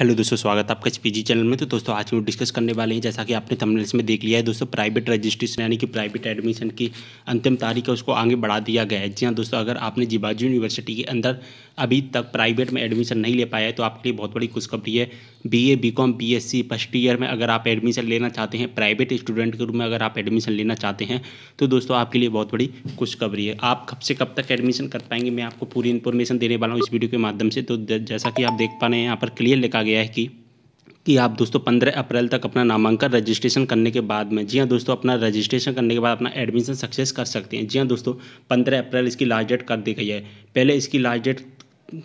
hello दोस्तों स्वागत है आपका पीजी चैनल में तो दोस्तों आज हम डिस्कस करने वाले हैं जैसा कि आपने थंबनेल्स में देख लिया है दोस्तों प्राइवेट रजिस्ट्रेशन यानी कि प्राइवेट एडमिशन की अंतिम तारीख है उसको आगे बढ़ा दिया गया है जी हाँ दोस्तों अगर आपने जीवाजू यूनिवर्सिटी के अंदर अभी तक प्राइवेट में एडमिशन नहीं ले पाया है तो आपके लिए बहुत बड़ी खुशखबरी है B A B com B S C first year में अगर आप एडमिशन लेना चाहते हैं प्राइवेट स्टूडेंट के रूप में अगर आप एडमिशन लेना चाहते हैं तो दोस्तों आपके लिए बहुत बड़ी खुशखबरी है आप कब से कब तक एडमिशन कर पाएंगे मैं आपको पूरी इन्फॉर्मेशन देने वाला हूँ इस वीडियो के माध्यम से तो जैसा कि आप देख पा रहे हैं यहाँ पर क्लियर लिखा गया है कि कि आप दोस्तों पंद्रह अप्रैल तक अपना नामांकन रजिस्ट्रेशन करने के बाद में जी हाँ दोस्तों अपना रजिस्ट्रेशन करने के बाद अपना एडमिशन सक्सेस कर सकते हैं जी हाँ दोस्तों पंद्रह अप्रैल इसकी लास्ट डेट कर दी गई है पहले इसकी लास्ट डेट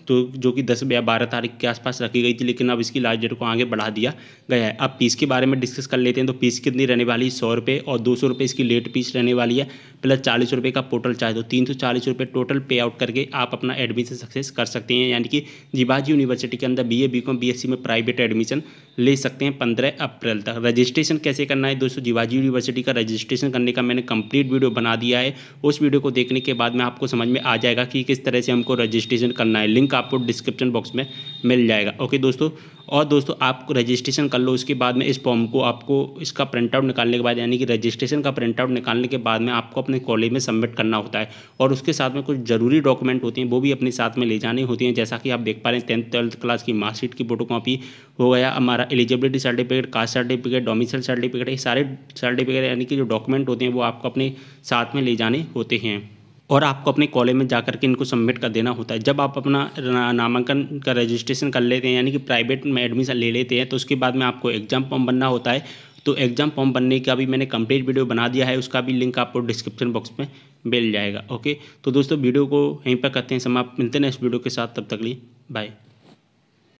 तो जो कि दस या बारह तारीख के आसपास रखी गई थी लेकिन अब इसकी लास्ट डेट को आगे बढ़ा दिया गया है अब फीस के बारे में डिस्कस कर लेते हैं तो फीस कितनी रहने वाली है सौ रुपये और दो सौ रुपये इसकी लेट फीस रहने वाली है प्लस चालीस रुपये का पोर्टल चार्ज तो तीन सौ चालीस रुपये टोटल पे आउट करके आप अपना एडमिशन सक्सेस कर सकते हैं यानी कि जिबाजी यूनिवर्सिटी के अंदर B A B com B S C में प्राइवेट एडमिशन ले सकते हैं पंद्रह अप्रैल तक रजिस्ट्रेशन कैसे करना है दोस्तों जीवाजी यूनिवर्सिटी का रजिस्ट्रेशन करने का मैंने कंप्लीट वीडियो बना दिया है उस वीडियो को देखने के बाद में आपको समझ में आ जाएगा कि किस तरह से हमको रजिस्ट्रेशन करना है लिंक आपको डिस्क्रिप्शन बॉक्स में मिल जाएगा ओके दोस्तों और दोस्तों आप रजिस्ट्रेशन कर लो उसके बाद में इस फॉर्म को आपको इसका प्रिंटआउट निकालने के बाद यानी कि रजिस्ट्रेशन का प्रिंटआउट निकालने के बाद में आपको अपने कॉलेज में सबमिट करना होता है और उसके साथ में कुछ ज़रूरी डॉक्यूमेंट होते हैं वो भी अपने साथ में ले जाने होती हैं जैसा कि आप देख पा रहे हैं टेंथ ट्वेल्थ क्लास की मार्कशीट की फोटो हो गया हमारा हमारा eligibility certificate caste certificate domicile certificate ये सारे सर्टिफिकेट यानी कि जो डॉक्यूमेंट होते हैं वो आपको अपने साथ में ले जाने होते हैं और आपको अपने कॉलेज में जाकर के इनको सबमिट कर देना होता है जब आप अपना नामांकन का रजिस्ट्रेशन कर लेते हैं यानी कि प्राइवेट में एडमिशन ले लेते हैं तो उसके बाद में आपको एग्ज़ाम फॉर्म बनना होता है तो एग्ज़ाम फॉर्म बनने का भी मैंने कंप्लीट वीडियो बना दिया है उसका भी लिंक आपको डिस्क्रिप्शन बॉक्स में मिल जाएगा ओके तो दोस्तों वीडियो को यहीं पर करते हैं समाप्त मिलते हैं नेक्स्ट वीडियो के साथ तब तक लिए बाय